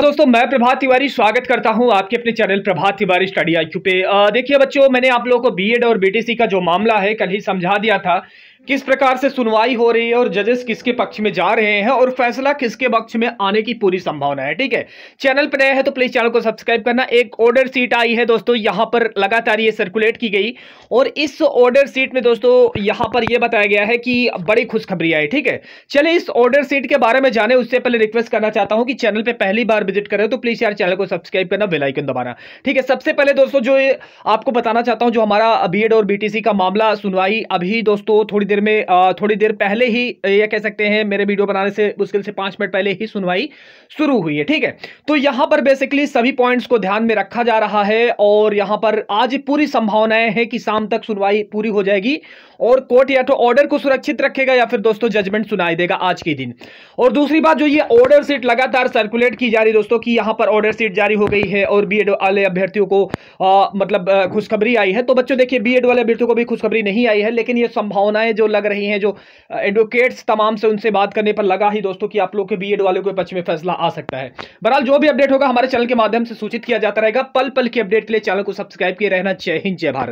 दोस्तों मैं प्रभात तिवारी स्वागत करता हूं आपके अपने channel Prabhat Tiwari study I पे देखिए बच्चों मैंने आप लोगों को बीएड और बीटीसी का जो मामला है कल ही समझा दिया था किस प्रकार से सुनवाई हो रही है और जजेस किसके पक्ष में जा रहे हैं और फैसला किसके पक्ष में आने की पूरी संभावना है ठीक है चैनल पर नया है तो प्लीज चैनल को सब्सक्राइब करना एक ऑर्डर सीट आई है दोस्तों यहां पर लगातार ये सर्कुलेट की गई और इस ऑर्डर सीट में दोस्तों यहां पर यह बताया गया है कि बड़ी खुशखबरी आई ठीक है चले इस ऑर्डर सीट के बारे में जाने उससे पहले रिक्वेस्ट करना चाहता हूं कि चैनल पर पहली बार विजिट करें तो प्लीज यार चैनल को सब्सक्राइब करना बेलाइकन दबाना ठीक है सबसे पहले दोस्तों जो आपको बताना चाहता हूं जो हमारा बी और बी का मामला सुनवाई अभी दोस्तों थोड़ी देर में थोड़ी देर पहले ही यह कह सकते हैं मेरे वीडियो बनाने से मुश्किल से पांच मिनट पहले ही सुनवाई शुरू हुई है ठीक है तो यहां पर बेसिकली सभी पॉइंट्स को ध्यान में रखा जा रहा है और यहां पर आज पूरी संभावनाएं हैं कि शाम तक सुनवाई पूरी हो जाएगी और कोर्ट या तो ऑर्डर को सुरक्षित रखेगा या फिर दोस्तों जजमेंट सुनाई देगा आज के दिन और दूसरी बात जो ये ऑर्डर सीट लगातार सर्कुलेट की जा रही दोस्तों की यहाँ पर ऑर्डर सीट जारी हो गई है और बी वाले अभ्यर्थियों को आ, मतलब खुशखबरी आई है तो बच्चों देखिए बी वाले अभ्यर्थियों को भी खुशखबरी नहीं आई है लेकिन ये संभावनाएं जो लग रही है जो एडवोकेट्स तमाम से उनसे बात करने पर लगा ही दोस्तों की आप लोग के बी वालों के पक्ष में फैसला आ सकता है बहरहाल जो भी अपडेट होगा हमारे चैनल के माध्यम से सूचित किया जाता रहेगा पल पल की अपडेट के लिए चैनल को सब्सक्राइब किए रहना जय हिंद जय भारत